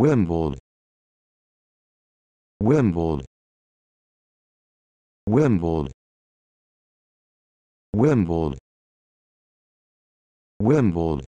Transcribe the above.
Wimbled. Wimbled. Wimbled. Wimbled. Wimbled.